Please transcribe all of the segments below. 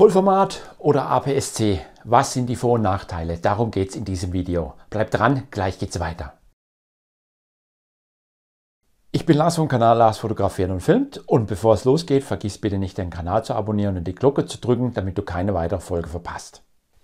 Vollformat oder APS-C? Was sind die Vor- und Nachteile? Darum geht es in diesem Video. Bleibt dran, gleich geht's weiter. Ich bin Lars vom Kanal Lars Fotografieren und Filmt und bevor es losgeht, vergiss bitte nicht den Kanal zu abonnieren und die Glocke zu drücken, damit du keine weitere Folge verpasst.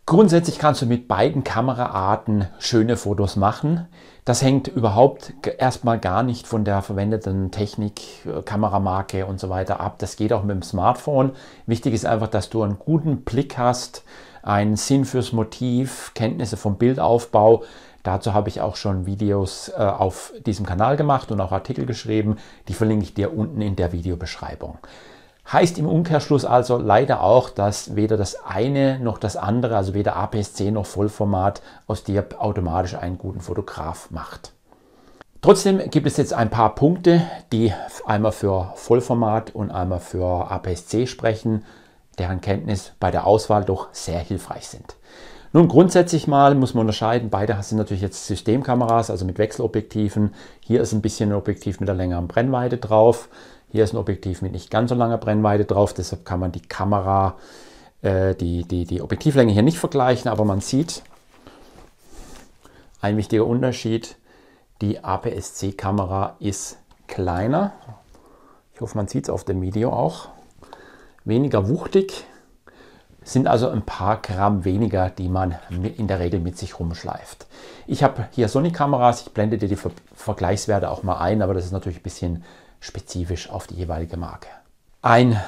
Grundsätzlich kannst du mit beiden Kameraarten schöne Fotos machen. Das hängt überhaupt erstmal gar nicht von der verwendeten Technik, äh, Kameramarke und so weiter ab. Das geht auch mit dem Smartphone. Wichtig ist einfach, dass du einen guten Blick hast, einen Sinn fürs Motiv, Kenntnisse vom Bildaufbau. Dazu habe ich auch schon Videos äh, auf diesem Kanal gemacht und auch Artikel geschrieben. Die verlinke ich dir unten in der Videobeschreibung. Heißt im Umkehrschluss also leider auch, dass weder das eine noch das andere, also weder APS-C noch Vollformat, aus dir automatisch einen guten Fotograf macht. Trotzdem gibt es jetzt ein paar Punkte, die einmal für Vollformat und einmal für APS-C sprechen, deren Kenntnis bei der Auswahl doch sehr hilfreich sind. Nun grundsätzlich mal muss man unterscheiden, beide sind natürlich jetzt Systemkameras, also mit Wechselobjektiven. Hier ist ein bisschen ein Objektiv mit einer längeren Brennweite drauf. Hier ist ein Objektiv mit nicht ganz so langer Brennweite drauf, deshalb kann man die Kamera, äh, die, die, die Objektivlänge hier nicht vergleichen, aber man sieht, ein wichtiger Unterschied, die APS-C-Kamera ist kleiner. Ich hoffe, man sieht es auf dem Video auch. Weniger wuchtig, sind also ein paar Gramm weniger, die man in der Regel mit sich rumschleift. Ich habe hier Sony-Kameras, ich blende dir die Ver Vergleichswerte auch mal ein, aber das ist natürlich ein bisschen spezifisch auf die jeweilige Marke. Ein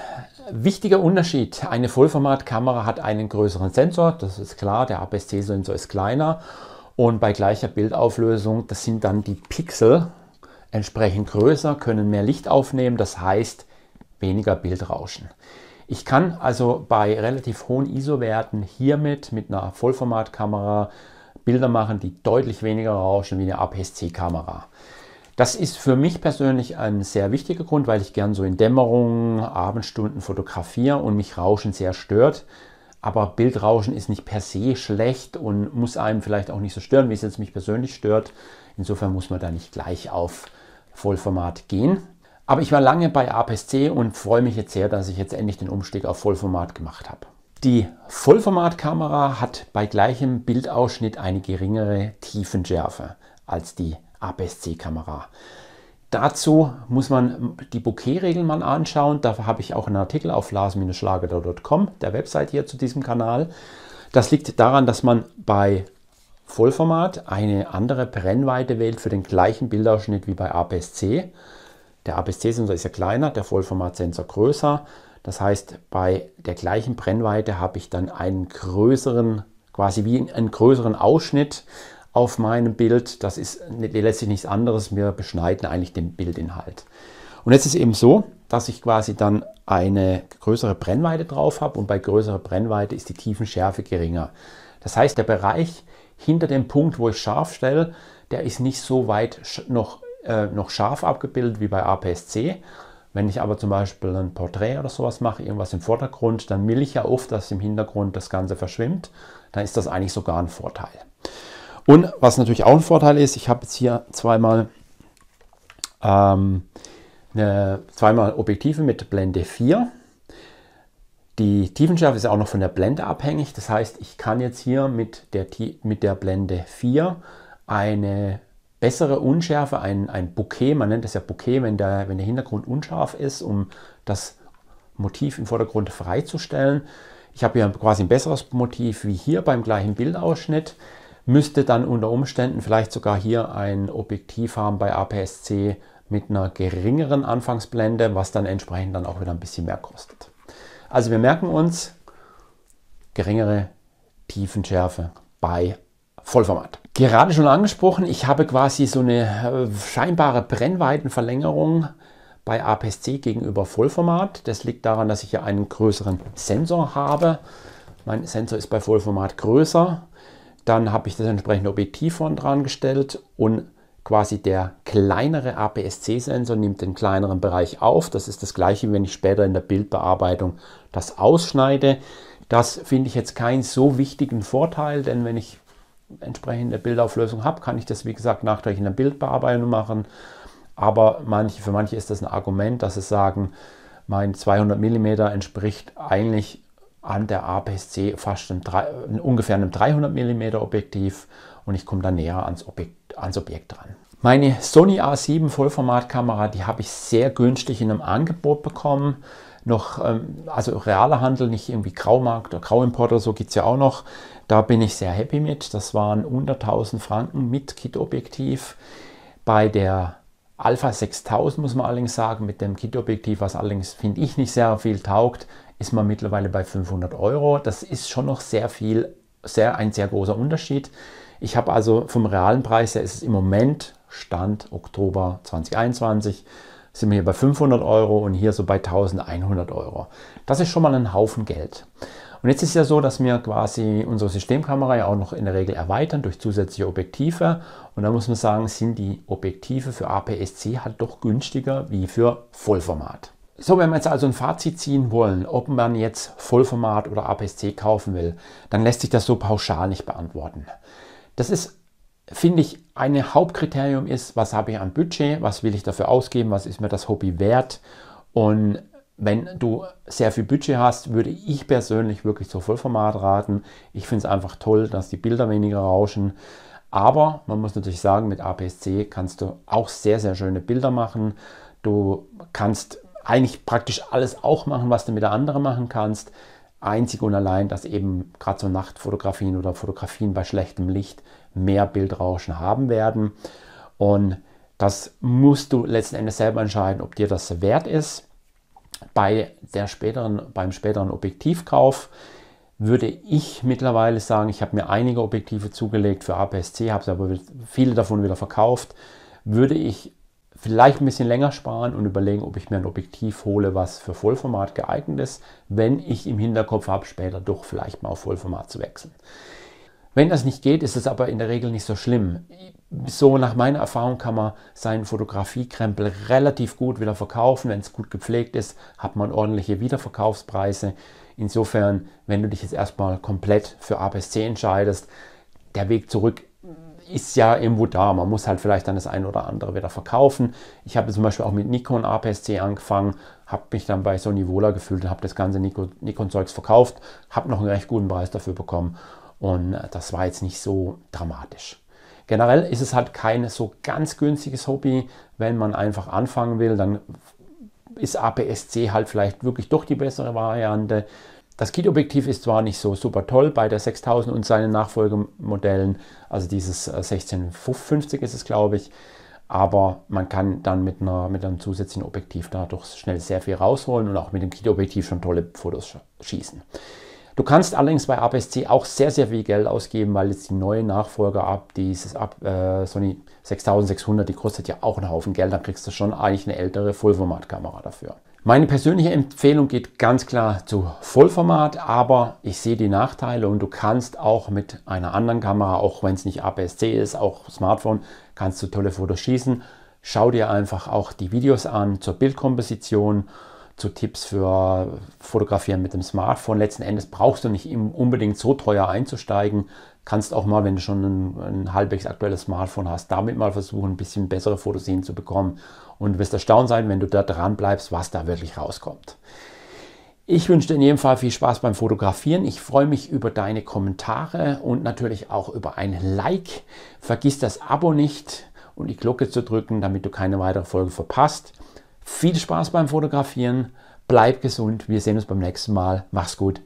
wichtiger Unterschied, eine Vollformatkamera hat einen größeren Sensor, das ist klar, der APS-C-Sensor ist kleiner und bei gleicher Bildauflösung, das sind dann die Pixel entsprechend größer, können mehr Licht aufnehmen, das heißt weniger Bildrauschen. Ich kann also bei relativ hohen ISO-Werten hiermit mit einer Vollformatkamera Bilder machen, die deutlich weniger rauschen wie eine APS-C-Kamera. Das ist für mich persönlich ein sehr wichtiger Grund, weil ich gern so in Dämmerung, Abendstunden fotografiere und mich Rauschen sehr stört. Aber Bildrauschen ist nicht per se schlecht und muss einem vielleicht auch nicht so stören, wie es jetzt mich persönlich stört. Insofern muss man da nicht gleich auf Vollformat gehen. Aber ich war lange bei APS-C und freue mich jetzt sehr, dass ich jetzt endlich den Umstieg auf Vollformat gemacht habe. Die Vollformatkamera hat bei gleichem Bildausschnitt eine geringere Tiefenschärfe als die APS-C-Kamera. Dazu muss man die Bokeh-Regeln mal anschauen. Da habe ich auch einen Artikel auf las schlagercom der Website hier zu diesem Kanal. Das liegt daran, dass man bei Vollformat eine andere Brennweite wählt für den gleichen Bildausschnitt wie bei APS-C. Der APS-C-Sensor ist ja kleiner, der Vollformat-Sensor größer. Das heißt, bei der gleichen Brennweite habe ich dann einen größeren, quasi wie einen größeren Ausschnitt auf meinem Bild. Das ist letztlich nichts anderes. Wir beschneiden eigentlich den Bildinhalt. Und jetzt ist es eben so, dass ich quasi dann eine größere Brennweite drauf habe und bei größerer Brennweite ist die Tiefenschärfe geringer. Das heißt, der Bereich hinter dem Punkt, wo ich scharf stelle, der ist nicht so weit noch, äh, noch scharf abgebildet wie bei APS-C. Wenn ich aber zum Beispiel ein Porträt oder sowas mache, irgendwas im Vordergrund, dann will ich ja oft, dass im Hintergrund das Ganze verschwimmt. Dann ist das eigentlich sogar ein Vorteil. Und was natürlich auch ein Vorteil ist, ich habe jetzt hier zweimal, ähm, eine, zweimal Objektive mit Blende 4. Die Tiefenschärfe ist auch noch von der Blende abhängig. Das heißt, ich kann jetzt hier mit der, mit der Blende 4 eine bessere Unschärfe, ein, ein Bouquet, man nennt das ja Bouquet, wenn der, wenn der Hintergrund unscharf ist, um das Motiv im Vordergrund freizustellen. Ich habe hier quasi ein besseres Motiv wie hier beim gleichen Bildausschnitt müsste dann unter Umständen vielleicht sogar hier ein Objektiv haben bei APS-C mit einer geringeren Anfangsblende, was dann entsprechend dann auch wieder ein bisschen mehr kostet. Also wir merken uns, geringere Tiefenschärfe bei Vollformat. Gerade schon angesprochen, ich habe quasi so eine äh, scheinbare Brennweitenverlängerung bei APS-C gegenüber Vollformat. Das liegt daran, dass ich hier einen größeren Sensor habe. Mein Sensor ist bei Vollformat größer. Dann habe ich das entsprechende Objektiv vorn dran gestellt und quasi der kleinere APS-C-Sensor nimmt den kleineren Bereich auf. Das ist das gleiche, wenn ich später in der Bildbearbeitung das ausschneide. Das finde ich jetzt keinen so wichtigen Vorteil, denn wenn ich entsprechende Bildauflösung habe, kann ich das wie gesagt nachträglich in der Bildbearbeitung machen. Aber manche, für manche ist das ein Argument, dass sie sagen, mein 200 mm entspricht eigentlich an der APS-C fast einem, ungefähr einem 300 mm Objektiv und ich komme dann näher ans Objekt, ans Objekt dran. Meine Sony A7 Vollformatkamera, die habe ich sehr günstig in einem Angebot bekommen. Noch, ähm, also realer Handel, nicht irgendwie Graumarkt oder Grauimport oder so gibt es ja auch noch. Da bin ich sehr happy mit. Das waren 100.000 Franken mit Kit-Objektiv. Bei der Alpha 6000 muss man allerdings sagen, mit dem Kit-Objektiv, was allerdings finde ich nicht sehr viel taugt, ist man mittlerweile bei 500 Euro. Das ist schon noch sehr viel, sehr, ein sehr großer Unterschied. Ich habe also vom realen Preis her ist es im Moment, Stand Oktober 2021, sind wir hier bei 500 Euro und hier so bei 1100 Euro. Das ist schon mal ein Haufen Geld. Und jetzt ist ja so, dass wir quasi unsere Systemkamera ja auch noch in der Regel erweitern durch zusätzliche Objektive. Und da muss man sagen, sind die Objektive für APS-C halt doch günstiger wie für Vollformat. So, wenn wir jetzt also ein Fazit ziehen wollen, ob man jetzt Vollformat oder APS-C kaufen will, dann lässt sich das so pauschal nicht beantworten. Das ist, finde ich, ein Hauptkriterium ist, was habe ich an Budget, was will ich dafür ausgeben, was ist mir das Hobby wert. Und wenn du sehr viel Budget hast, würde ich persönlich wirklich zu Vollformat raten. Ich finde es einfach toll, dass die Bilder weniger rauschen. Aber man muss natürlich sagen, mit APS-C kannst du auch sehr, sehr schöne Bilder machen. Du kannst eigentlich praktisch alles auch machen, was du mit der anderen machen kannst. Einzig und allein, dass eben gerade so Nachtfotografien oder Fotografien bei schlechtem Licht mehr Bildrauschen haben werden. Und das musst du letzten Endes selber entscheiden, ob dir das wert ist. Bei der späteren, beim späteren Objektivkauf würde ich mittlerweile sagen, ich habe mir einige Objektive zugelegt für APS-C, habe aber viele davon wieder verkauft, würde ich vielleicht ein bisschen länger sparen und überlegen, ob ich mir ein Objektiv hole, was für Vollformat geeignet ist, wenn ich im Hinterkopf habe, später doch vielleicht mal auf Vollformat zu wechseln. Wenn das nicht geht, ist es aber in der Regel nicht so schlimm. So nach meiner Erfahrung kann man seinen Fotografiekrempel relativ gut wieder verkaufen. Wenn es gut gepflegt ist, hat man ordentliche Wiederverkaufspreise. Insofern, wenn du dich jetzt erstmal komplett für APS-C entscheidest, der Weg zurück ist ja irgendwo da. Man muss halt vielleicht dann das ein oder andere wieder verkaufen. Ich habe zum Beispiel auch mit Nikon APS-C angefangen, habe mich dann bei Sony wohler gefühlt und habe das ganze Nikon-Zeugs verkauft, habe noch einen recht guten Preis dafür bekommen und äh, das war jetzt nicht so dramatisch. Generell ist es halt kein so ganz günstiges Hobby. Wenn man einfach anfangen will, dann ist APS-C halt vielleicht wirklich doch die bessere Variante. Das Kit-Objektiv ist zwar nicht so super toll bei der 6000 und seinen Nachfolgemodellen, also dieses 1650 äh, ist es, glaube ich, aber man kann dann mit, einer, mit einem zusätzlichen Objektiv dadurch schnell sehr viel rausholen und auch mit dem Kit-Objektiv schon tolle Fotos schießen. Du kannst allerdings bei APS-C auch sehr, sehr viel Geld ausgeben, weil jetzt die neue Nachfolger ab, dieses ab, äh, Sony 6600, die kostet ja auch einen Haufen Geld, dann kriegst du schon eigentlich eine ältere Vollformatkamera dafür. Meine persönliche Empfehlung geht ganz klar zu Vollformat, aber ich sehe die Nachteile und du kannst auch mit einer anderen Kamera, auch wenn es nicht APS-C ist, auch Smartphone, kannst du tolle Fotos schießen. Schau dir einfach auch die Videos an zur Bildkomposition zu Tipps für Fotografieren mit dem Smartphone. Letzten Endes brauchst du nicht unbedingt so teuer einzusteigen. Kannst auch mal, wenn du schon ein, ein halbwegs aktuelles Smartphone hast, damit mal versuchen, ein bisschen bessere Fotos hinzubekommen. Und du wirst erstaunt sein, wenn du da dran bleibst, was da wirklich rauskommt. Ich wünsche dir in jedem Fall viel Spaß beim Fotografieren. Ich freue mich über deine Kommentare und natürlich auch über ein Like. Vergiss das Abo nicht und die Glocke zu drücken, damit du keine weitere Folge verpasst. Viel Spaß beim Fotografieren. Bleib gesund. Wir sehen uns beim nächsten Mal. Mach's gut.